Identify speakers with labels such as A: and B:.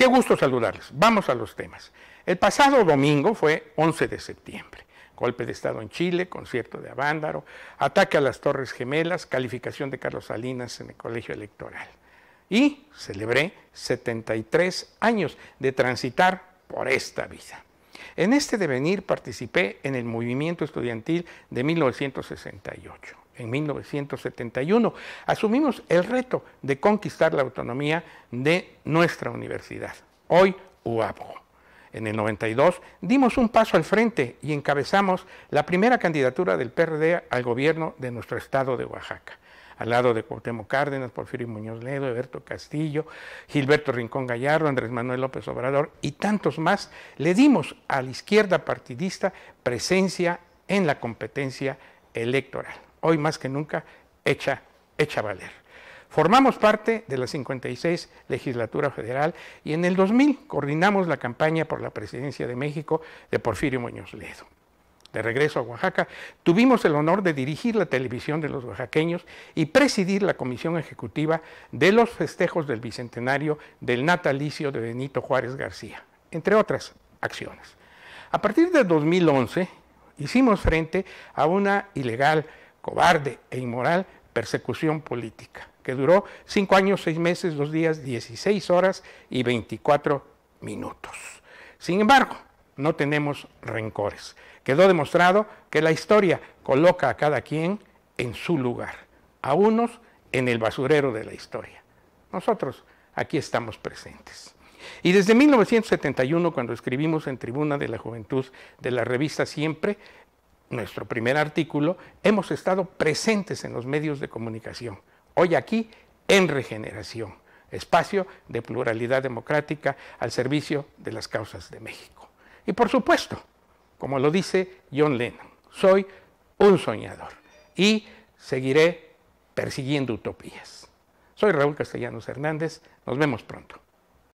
A: Qué gusto saludarles. Vamos a los temas. El pasado domingo fue 11 de septiembre. Golpe de Estado en Chile, concierto de Avándaro, ataque a las Torres Gemelas, calificación de Carlos Salinas en el colegio electoral. Y celebré 73 años de transitar por esta vida. En este devenir participé en el movimiento estudiantil de 1968 en 1971, asumimos el reto de conquistar la autonomía de nuestra universidad, hoy UABO. En el 92 dimos un paso al frente y encabezamos la primera candidatura del PRD al gobierno de nuestro estado de Oaxaca al lado de Cuauhtémoc Cárdenas, Porfirio Muñoz Ledo, Eberto Castillo, Gilberto Rincón Gallardo, Andrés Manuel López Obrador y tantos más, le dimos a la izquierda partidista presencia en la competencia electoral hoy más que nunca, hecha, valer. Formamos parte de la 56 Legislatura Federal y en el 2000 coordinamos la campaña por la presidencia de México de Porfirio Muñoz Ledo. De regreso a Oaxaca, tuvimos el honor de dirigir la televisión de los oaxaqueños y presidir la comisión ejecutiva de los festejos del bicentenario del natalicio de Benito Juárez García, entre otras acciones. A partir de 2011, hicimos frente a una ilegal cobarde e inmoral persecución política, que duró cinco años, seis meses, dos días, 16 horas y 24 minutos. Sin embargo, no tenemos rencores. Quedó demostrado que la historia coloca a cada quien en su lugar, a unos en el basurero de la historia. Nosotros aquí estamos presentes. Y desde 1971, cuando escribimos en Tribuna de la Juventud de la revista Siempre, nuestro primer artículo, hemos estado presentes en los medios de comunicación. Hoy aquí, en Regeneración, espacio de pluralidad democrática al servicio de las causas de México. Y por supuesto, como lo dice John Lennon, soy un soñador y seguiré persiguiendo utopías. Soy Raúl Castellanos Hernández, nos vemos pronto.